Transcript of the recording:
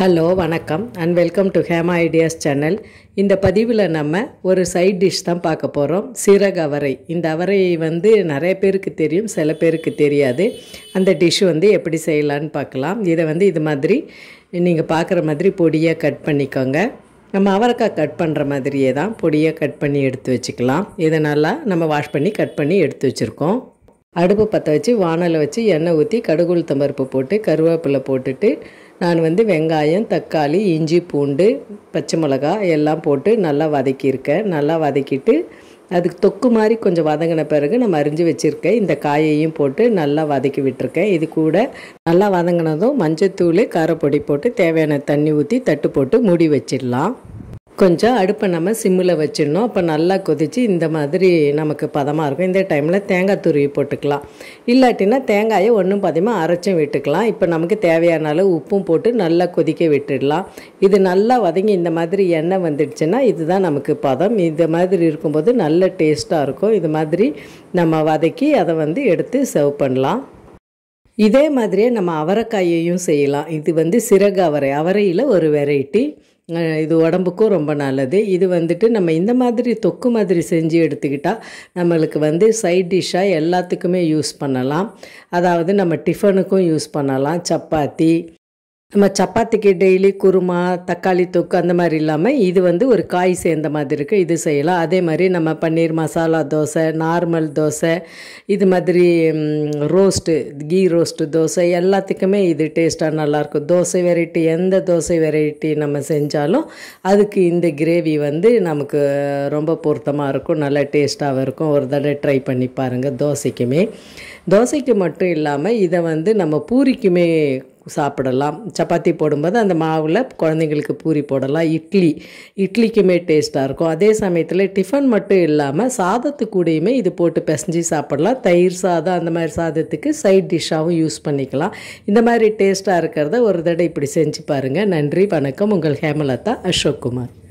hello வணக்கம் and welcome to Hema ideas channel இந்த பதிவில் நம்ம ஒரு சைட் டிஷ் தான் பார்க்க போகிறோம் சீரக அவரை இந்த அவரை வந்து நிறைய பேருக்கு தெரியும் சில பேருக்கு தெரியாது அந்த டிஷ் வந்து எப்படி செய்யலான்னு பார்க்கலாம் இதை வந்து இது மாதிரி நீங்கள் பார்க்குற மாதிரி பொடியாக கட் பண்ணிக்கோங்க நம்ம அவரைக்காய் கட் பண்ணுற மாதிரியே தான் பொடியாக கட் பண்ணி எடுத்து வச்சுக்கலாம் இதை நல்லா நம்ம வாஷ் பண்ணி கட் பண்ணி எடுத்து வச்சுருக்கோம் அடுப்பு பற்ற வச்சு வானலை வச்சு எண்ணெய் ஊற்றி கடுகுளுத்தம்பருப்பு தம்பருப்பு போட்டு கருவேப்பிலை போட்டுட்டு நான் வந்து வெங்காயம் தக்காளி இஞ்சி பூண்டு பச்சை மிளகா எல்லாம் போட்டு நல்லா வதக்கியிருக்கேன் நல்லா வதக்கிட்டு அதுக்கு தொக்கு மாதிரி கொஞ்சம் வதங்கின பிறகு நம்ம அரிஞ்சு வச்சுருக்கேன் இந்த காயையும் போட்டு நல்லா வதக்கி விட்டுருக்கேன் இது கூட நல்லா வதங்கினதும் மஞ்சத்தூள் காரப்பொடி போட்டு தேவையான தண்ணி ஊற்றி தட்டு போட்டு மூடி வச்சிடலாம் கொஞ்சம் அடுப்பை நம்ம சிம்மில் வச்சிடணும் அப்போ நல்லா கொதித்து இந்த மாதிரி நமக்கு பதமாக இருக்கும் இந்த டைமில் தேங்காய் துருவி போட்டுக்கலாம் இல்லாட்டினா தேங்காயை ஒன்றும் பதியமாக அரைச்சும் விட்டுக்கலாம் இப்போ நமக்கு தேவையான அளவு உப்பும் போட்டு நல்லா கொதிக்க விட்டுடலாம் இது நல்லா வதங்கி இந்த மாதிரி எண்ணெய் வந்துடுச்சுன்னா இதுதான் நமக்கு பதம் இந்த மாதிரி இருக்கும்போது நல்ல டேஸ்ட்டாக இருக்கும் இது மாதிரி நம்ம வதக்கி அதை வந்து எடுத்து சர்வ் பண்ணலாம் இதே மாதிரியே நம்ம அவரைக்காயையும் செய்யலாம் இது வந்து சிறகு அவரை அவரையில் ஒரு வெரைட்டி இது உடம்புக்கும் ரொம்ப நல்லது இது வந்துட்டு நம்ம இந்த மாதிரி தொக்கு மாதிரி செஞ்சு எடுத்துக்கிட்டால் நம்மளுக்கு வந்து சைட் டிஷ்ஷாக எல்லாத்துக்குமே யூஸ் பண்ணலாம் அதாவது நம்ம டிஃபனுக்கும் யூஸ் பண்ணலாம் சப்பாத்தி நம்ம சப்பாத்திக்கு டெய்லி குருமா தக்காளி தொக்கு அந்த மாதிரி இல்லாமல் இது வந்து ஒரு காய் சேர்ந்த மாதிரி இருக்குது இது செய்யலாம் அதே மாதிரி நம்ம பன்னீர் மசாலா தோசை நார்மல் தோசை இது மாதிரி ரோஸ்ட்டு கீ ரோஸ்ட்டு தோசை எல்லாத்துக்குமே இது டேஸ்ட்டாக நல்லாயிருக்கும் தோசை வெரைட்டி எந்த தோசை வெரைட்டி நம்ம செஞ்சாலும் அதுக்கு இந்த கிரேவி வந்து நமக்கு ரொம்ப பொருத்தமாக இருக்கும் நல்லா டேஸ்ட்டாகவும் இருக்கும் ஒரு தடவை ட்ரை பண்ணி பாருங்கள் தோசைக்குமே தோசைக்கு மட்டும் இல்லாமல் இதை வந்து நம்ம பூரிக்குமே சாப்பிடலாம் சப்பாத்தி போடும்போது அந்த மாவில் குழந்தைங்களுக்கு பூரி போடலாம் இட்லி இட்லிக்குமே டேஸ்ட்டாக இருக்கும் அதே சமயத்தில் டிஃபன் மட்டும் இல்லாமல் சாதத்துக்கூடையுமே இது போட்டு பிசைஞ்சு சாப்பிடலாம் தயிர் சாதம் அந்த மாதிரி சாதத்துக்கு சைட் டிஷ்ஷாகவும் யூஸ் பண்ணிக்கலாம் இந்த மாதிரி டேஸ்ட்டாக இருக்கிறத ஒரு தடவை இப்படி செஞ்சு பாருங்கள் நன்றி வணக்கம் உங்கள் ஹேமலதா அசோக்குமார்